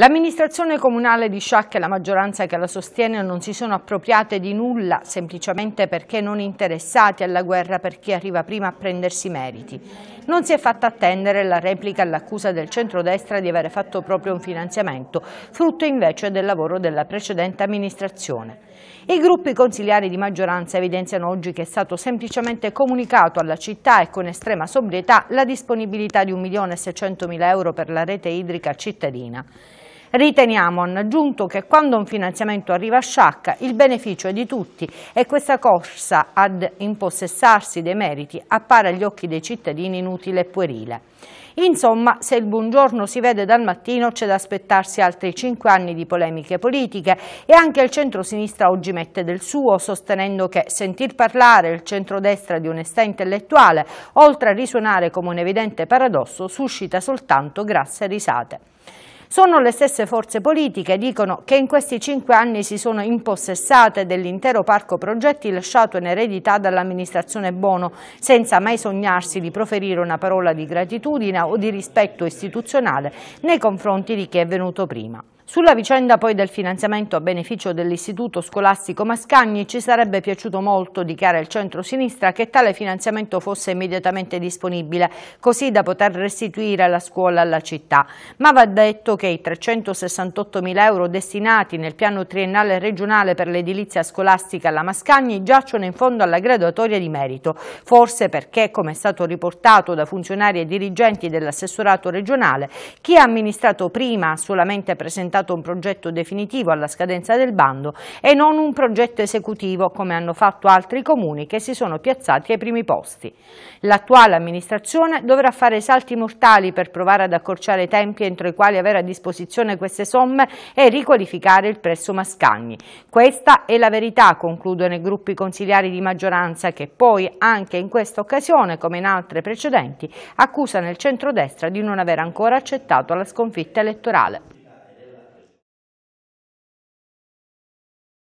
L'amministrazione comunale di Sciacca e la maggioranza che la sostiene non si sono appropriate di nulla semplicemente perché non interessati alla guerra per chi arriva prima a prendersi meriti. Non si è fatta attendere la replica all'accusa del centrodestra di aver fatto proprio un finanziamento, frutto invece del lavoro della precedente amministrazione. I gruppi consigliari di maggioranza evidenziano oggi che è stato semplicemente comunicato alla città e con estrema sobrietà la disponibilità di 1.600.000 euro per la rete idrica cittadina. Riteniamo aggiunto che quando un finanziamento arriva a sciacca il beneficio è di tutti e questa corsa ad impossessarsi dei meriti appare agli occhi dei cittadini inutile e puerile. Insomma, se il buongiorno si vede dal mattino c'è da aspettarsi altri cinque anni di polemiche politiche e anche il centro-sinistra oggi mette del suo, sostenendo che sentir parlare il centrodestra di onestà intellettuale, oltre a risuonare come un evidente paradosso, suscita soltanto grasse risate. Sono le stesse forze politiche, dicono, che in questi cinque anni si sono impossessate dell'intero parco progetti lasciato in eredità dall'amministrazione Bono, senza mai sognarsi di proferire una parola di gratitudine o di rispetto istituzionale nei confronti di chi è venuto prima. Sulla vicenda poi del finanziamento a beneficio dell'Istituto Scolastico Mascagni ci sarebbe piaciuto molto, dichiara il centro-sinistra, che tale finanziamento fosse immediatamente disponibile, così da poter restituire la scuola alla città. Ma va detto che i 368 mila euro destinati nel piano triennale regionale per l'edilizia scolastica alla Mascagni giacciono in fondo alla graduatoria di merito, forse perché, come è stato riportato da funzionari e dirigenti dell'assessorato regionale, chi ha amministrato prima ha solamente presentato presentato un progetto definitivo alla scadenza del bando e non un progetto esecutivo come hanno fatto altri comuni che si sono piazzati ai primi posti. L'attuale amministrazione dovrà fare salti mortali per provare ad accorciare i tempi entro i quali avere a disposizione queste somme e riqualificare il presso Mascagni. Questa è la verità, concludono i gruppi consigliari di maggioranza che poi anche in questa occasione, come in altre precedenti, accusano il centrodestra di non aver ancora accettato la sconfitta elettorale.